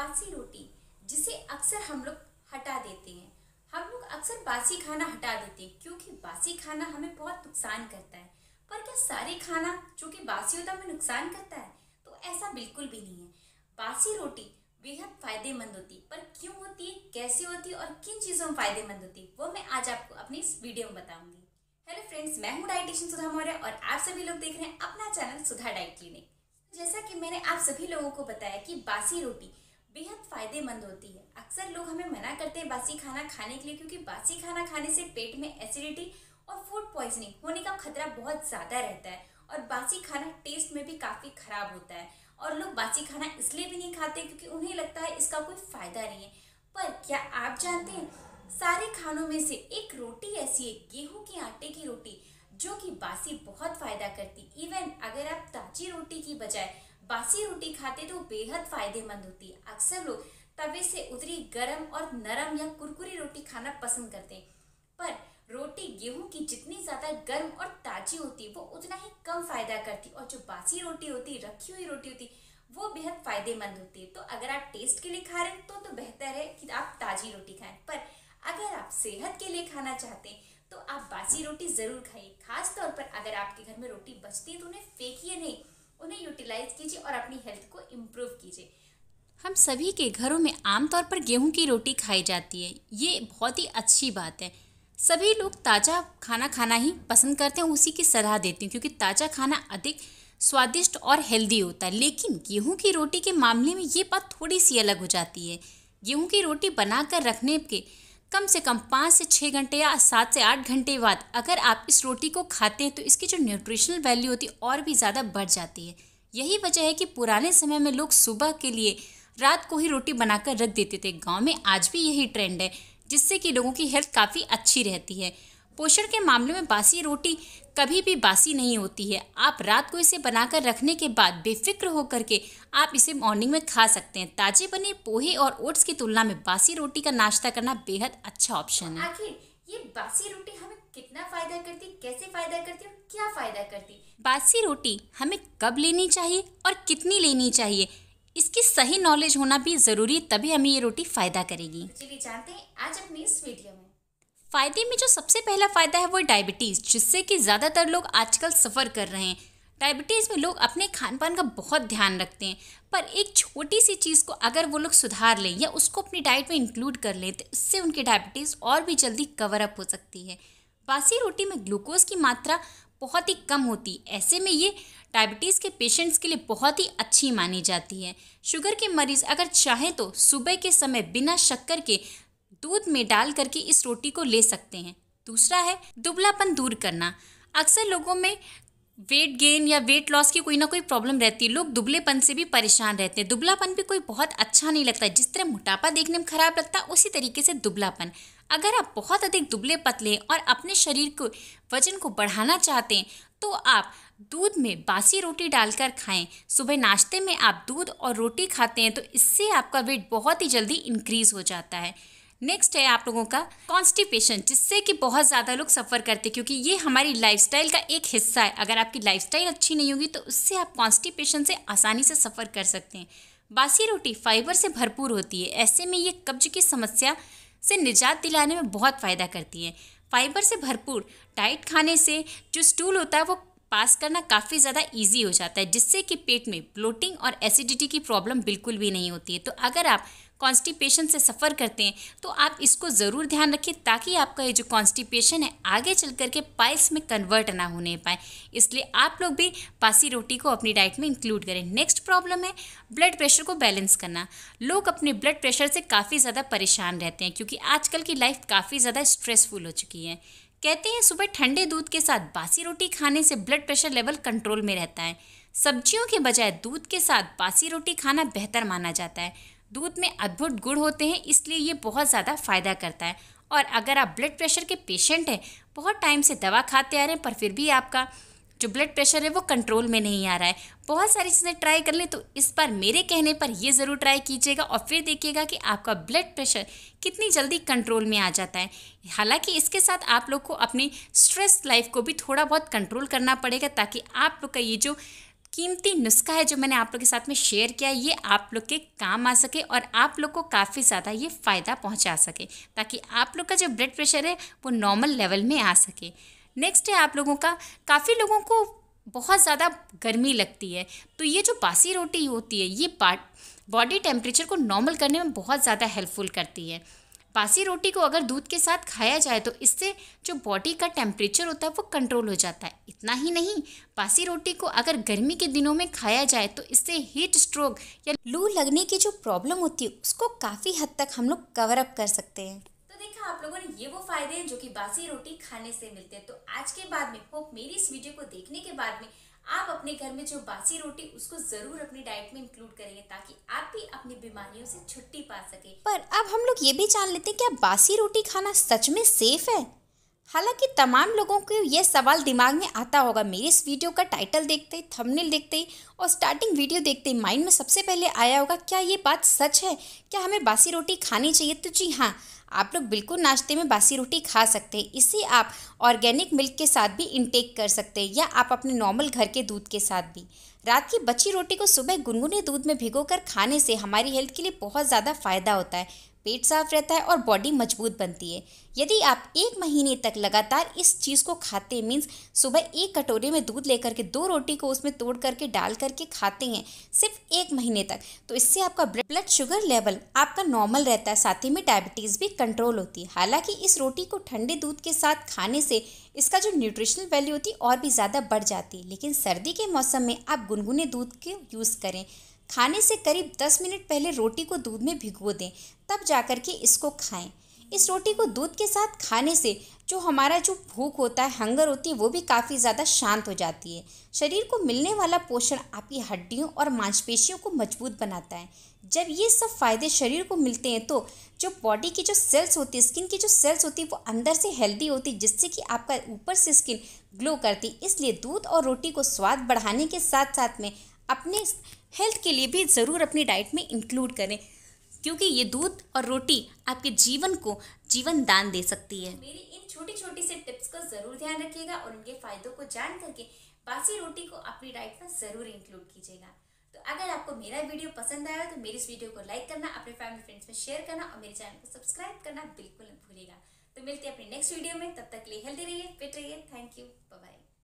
बासी रोटी जिसे अक्सर हम लोग हटा देते हैं हम लोग अक्सर बासी खाना हटा देते हैं क्योंकि बासी खाना हमें बहुत नुकसान करता है पर क्या सारे खाना जो कि बासी होता है हमें नुकसान करता है तो ऐसा बिल्कुल भी नहीं है बासी रोटी बेहद फायदेमंद होती है पर क्यों होती है कैसे होती है और किन चीज़ों में फायदेमंद होती है वो मैं आज आपको अपनी इस वीडियो में बताऊंगी हेलो फ्रेंड्स मैं हूँ डाइटिशियन सुधा मौर्य और आप सभी लोग देख रहे हैं अपना चैनल सुधा डाइट क्लिनिक जैसा कि मैंने आप सभी लोगों को बताया कि बासी रोटी बेहद फायदेमंद होती है अक्सर लोग हमें मना करते हैं बासी खाना खाने के लिए क्योंकि बासी खाना खाने से पेट में एसिडिटी और फूड पॉइजनिंग होने का खतरा बहुत ज़्यादा रहता है और बासी खाना टेस्ट में भी काफ़ी ख़राब होता है और लोग बासी खाना इसलिए भी नहीं खाते क्योंकि उन्हें लगता है इसका कोई फ़ायदा नहीं है पर क्या आप जानते हैं सारे खानों में से एक रोटी ऐसी है गेहूं के आटे की रोटी जो कि बासी बहुत फ़ायदा करती इवन अगर आप ताजी रोटी की बजाय बासी रोटी खाते तो बेहद फायदेमंद होती है अक्सर लोग तवे से उतरी गर्म और नरम या कुरकुरी रोटी खाना पसंद करते हैं पर रोटी गेहूं की जितनी ज़्यादा गर्म और ताज़ी होती वो उतना ही कम फायदा करती और जो बासी रोटी होती रखी हुई रोटी होती वो बेहद फायदेमंद होती है तो अगर आप टेस्ट के लिए खा रहे हैं तो तो बेहतर है कि आप ताज़ी रोटी खाएं पर अगर आप सेहत के लिए खाना चाहते हैं तो आप बासी रोटी ज़रूर खाइए खासतौर पर अगर आपके घर में रोटी बचती है तो उन्हें फेंकिए नहीं उन्हें यूटिलाइज कीजिए और अपनी हेल्थ को इम्प्रूव कीजिए हम सभी के घरों में आमतौर पर गेहूं की रोटी खाई जाती है ये बहुत ही अच्छी बात है सभी लोग ताज़ा खाना खाना ही पसंद करते हैं उसी की सलाह देती हूँ क्योंकि ताज़ा खाना अधिक स्वादिष्ट और हेल्दी होता है लेकिन गेहूँ की रोटी के मामले में ये बात थोड़ी सी अलग हो जाती है गेहूँ की रोटी बनाकर रखने के कम से कम पाँच से छः घंटे या सात से आठ घंटे बाद अगर आप इस रोटी को खाते हैं तो इसकी जो न्यूट्रिशनल वैल्यू होती है और भी ज़्यादा बढ़ जाती है यही वजह है कि पुराने समय में लोग सुबह के लिए रात को ही रोटी बनाकर रख देते थे गांव में आज भी यही ट्रेंड है जिससे कि लोगों की हेल्थ काफ़ी अच्छी रहती है पोषण के मामले में बासी रोटी कभी भी बासी नहीं होती है आप रात को इसे बनाकर रखने के बाद बेफिक्र होकर के आप इसे मॉर्निंग में खा सकते हैं ताजे बने पोहे और ओट्स की तुलना में बासी रोटी का नाश्ता करना बेहद अच्छा ऑप्शन है आखिर ये बासी रोटी हमें कितना फायदा करती कैसे फायदा करती और क्या फायदा करती बासी रोटी हमें कब लेनी चाहिए और कितनी लेनी चाहिए इसकी सही नॉलेज होना भी जरूरी है तभी हमें ये रोटी फायदा करेगी चलिए जानते हैं आज अपने इस वीडियो में फ़ायदे में जो सबसे पहला फ़ायदा है वो डायबिटीज़ जिससे कि ज़्यादातर लोग आजकल सफ़र कर रहे हैं डायबिटीज़ में लोग अपने खान पान का बहुत ध्यान रखते हैं पर एक छोटी सी चीज़ को अगर वो लोग सुधार लें या उसको अपनी डाइट में इंक्लूड कर लें तो इससे उनकी डायबिटीज़ और भी जल्दी कवर अप हो सकती है बासी रोटी में ग्लूकोज की मात्रा बहुत ही कम होती ऐसे में ये डायबिटीज़ के पेशेंट्स के लिए बहुत ही अच्छी मानी जाती है शुगर के मरीज़ अगर चाहें तो सुबह के समय बिना शक्कर के दूध में डाल करके इस रोटी को ले सकते हैं दूसरा है दुबलापन दूर करना अक्सर लोगों में वेट गेन या वेट लॉस की कोई ना कोई प्रॉब्लम रहती है लोग दुबलेपन से भी परेशान रहते हैं दुबलापन भी कोई बहुत अच्छा नहीं लगता जिस तरह मोटापा देखने में खराब लगता है उसी तरीके से दुबलापन अगर आप बहुत अधिक दुबले पतले और अपने शरीर को वजन को बढ़ाना चाहते हैं तो आप दूध में बासी रोटी डालकर खाएं सुबह नाश्ते में आप दूध और रोटी खाते हैं तो इससे आपका वेट बहुत ही जल्दी इंक्रीज़ हो जाता है नेक्स्ट है आप लोगों का कॉन्स्टिपेशन जिससे कि बहुत ज़्यादा लोग सफ़र करते हैं क्योंकि ये हमारी लाइफस्टाइल का एक हिस्सा है अगर आपकी लाइफस्टाइल अच्छी नहीं होगी तो उससे आप कॉन्स्टिपेशन से आसानी से सफ़र कर सकते हैं बासी रोटी फाइबर से भरपूर होती है ऐसे में ये कब्ज की समस्या से निजात दिलाने में बहुत फ़ायदा करती है फाइबर से भरपूर डाइट खाने से जो स्टूल होता है वो पास करना काफ़ी ज़्यादा इजी हो जाता है जिससे कि पेट में ब्लोटिंग और एसिडिटी की प्रॉब्लम बिल्कुल भी नहीं होती है तो अगर आप कॉन्स्टिपेशन से सफ़र करते हैं तो आप इसको ज़रूर ध्यान रखिए ताकि आपका ये जो कॉन्स्टिपेशन है आगे चल करके पाइल्स में कन्वर्ट ना होने पाए इसलिए आप लोग भी बासी रोटी को अपनी डाइट में इंक्लूड करें नेक्स्ट प्रॉब्लम है ब्लड प्रेशर को बैलेंस करना लोग अपने ब्लड प्रेशर से काफ़ी ज़्यादा परेशान रहते हैं क्योंकि आजकल की लाइफ काफ़ी ज़्यादा स्ट्रेसफुल हो चुकी है कहते हैं सुबह ठंडे दूध के साथ बासी रोटी खाने से ब्लड प्रेशर लेवल कंट्रोल में रहता है सब्जियों के बजाय दूध के साथ बासी रोटी खाना बेहतर माना जाता है दूध में अद्भुत गुड़ होते हैं इसलिए ये बहुत ज़्यादा फ़ायदा करता है और अगर आप ब्लड प्रेशर के पेशेंट हैं बहुत टाइम से दवा खाते आ रहे हैं पर फिर भी आपका जो ब्लड प्रेशर है वो कंट्रोल में नहीं आ रहा है बहुत सारी चीज़ें ट्राई कर लें तो इस बार मेरे कहने पर ये ज़रूर ट्राई कीजिएगा और फिर देखिएगा कि आपका ब्लड प्रेशर कितनी जल्दी कंट्रोल में आ जाता है हालांकि इसके साथ आप लोग को अपनी स्ट्रेस लाइफ को भी थोड़ा बहुत कंट्रोल करना पड़ेगा ताकि आप लोग का ये जो कीमती नुस्खा है जो मैंने आप लोग के साथ में शेयर किया ये आप लोग के काम आ सके और आप लोग को काफ़ी ज़्यादा ये फ़ायदा पहुंचा सके ताकि आप लोग का जो ब्लड प्रेशर है वो नॉर्मल लेवल में आ सके नेक्स्ट है आप लोगों का काफ़ी लोगों को बहुत ज़्यादा गर्मी लगती है तो ये जो बासी रोटी होती है ये बॉडी टेम्परेचर को नॉर्मल करने में बहुत ज़्यादा हेल्पफुल करती है बासी रोटी को अगर दूध के साथ खाया जाए तो इससे जो बॉडी का टेम्परेचर होता है वो कंट्रोल हो जाता है इतना ही नहीं बासी रोटी को अगर गर्मी के दिनों में खाया जाए तो इससे हीट स्ट्रोक या लू लगने की जो प्रॉब्लम होती है उसको काफ़ी हद तक हम लोग कवर अप कर सकते हैं तो देखा आप लोगों ने ये वो फायदे हैं जो कि बासी रोटी खाने से मिलते हैं तो आज के बाद में होप मेरी इस वीडियो को देखने के बाद में आप अपने घर में जो बासी रोटी उसको जरूर अपनी डाइट में इंक्लूड करेंगे ताकि आप भी अपनी बीमारियों से छुट्टी पा सके पर अब हम लोग ये भी जान लेते हैं क्या बासी रोटी खाना सच में सेफ है हालांकि तमाम लोगों को यह सवाल दिमाग में आता होगा मेरे इस वीडियो का टाइटल देखते ही थंबनेल देखते ही और स्टार्टिंग वीडियो देखते ही माइंड में सबसे पहले आया होगा क्या ये बात सच है क्या हमें बासी रोटी खानी चाहिए तो जी हाँ आप लोग बिल्कुल नाश्ते में बासी रोटी खा सकते हैं इसे आप ऑर्गेनिक मिल्क के साथ भी इनटेक कर सकते हैं या आप अपने नॉर्मल घर के दूध के साथ भी रात की बची रोटी को सुबह गुनगुने दूध में भिगोकर खाने से हमारी हेल्थ के लिए बहुत ज़्यादा फ़ायदा होता है पेट साफ रहता है और बॉडी मजबूत बनती है यदि आप एक महीने तक लगातार इस चीज़ को खाते मीन्स सुबह एक कटोरे में दूध लेकर के दो रोटी को उसमें तोड़ करके डाल करके खाते हैं सिर्फ एक महीने तक तो इससे आपका ब्लड शुगर लेवल आपका नॉर्मल रहता है साथ ही में डायबिटीज़ भी कंट्रोल होती है हालांकि इस रोटी को ठंडे दूध के साथ खाने से इसका जो न्यूट्रिशनल वैल्यू होती है और भी ज़्यादा बढ़ जाती है लेकिन सर्दी के मौसम में आप गुनगुने दूध के यूज़ करें खाने से करीब दस मिनट पहले रोटी को दूध में भिगो दें तब कर के इसको खाएं इस रोटी को दूध के साथ खाने से जो हमारा जो भूख होता है हंगर होती है वो भी काफ़ी ज़्यादा शांत हो जाती है शरीर को मिलने वाला पोषण आपकी हड्डियों और मांसपेशियों को मजबूत बनाता है जब ये सब फायदे शरीर को मिलते हैं तो जो बॉडी की जो सेल्स होती है स्किन की जो सेल्स होती है वो अंदर से हेल्दी होती है जिससे कि आपका ऊपर से स्किन ग्लो करती इसलिए दूध और रोटी को स्वाद बढ़ाने के साथ साथ में अपने हेल्थ के लिए भी ज़रूर अपनी डाइट में इंक्लूड करें क्योंकि ये दूध और रोटी आपके जीवन को जीवन दान दे सकती है मेरी इन छोटी छोटी सी टिप्स को ज़रूर ध्यान रखिएगा और उनके फ़ायदों को जान करके बासी रोटी को अपनी डाइट में ज़रूर इंक्लूड कीजिएगा तो अगर आपको मेरा वीडियो पसंद आया तो मेरी इस वीडियो को लाइक करना अपने फैमिली फ्रेंड्स में शेयर करना और मेरे चैनल को सब्सक्राइब करना बिल्कुल भूलेगा तो मिलते हैं अपने नेक्स्ट वीडियो में तब तक लिए हेल्दी रहिए फिट रहिए थैंक यू बाय